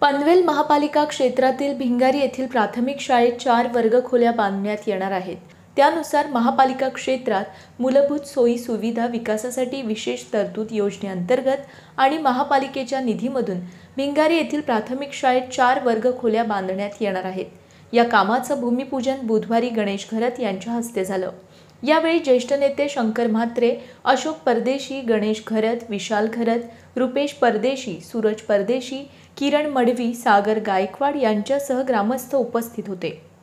पनवेल महापालिका क्षेत्रातील भिंगारी येथील प्राथमिक शाळेत चार वर्गखोल्या बांधण्यात येणार आहेत त्यानुसार महापालिका क्षेत्रात मूलभूत सोयी सुविधा विकासासाठी विशेष तरतूद योजनेअंतर्गत आणि महापालिकेच्या निधीमधून भिंगारी येथील प्राथमिक शाळेत चार वर्गखोल्या बांधण्यात येणार आहेत या कामाचं भूमिपूजन बुधवारी गणेश घरत यांच्या हस्ते झालं यावेळी ज्येष्ठ नेते शंकर म्हात्रे अशोक परदेशी गणेश घरत विशाल घरत रुपेश परदेशी सूरज परदेशी किरण मडवी सागर गायकवाड यांच्यासह ग्रामस्थ उपस्थित होते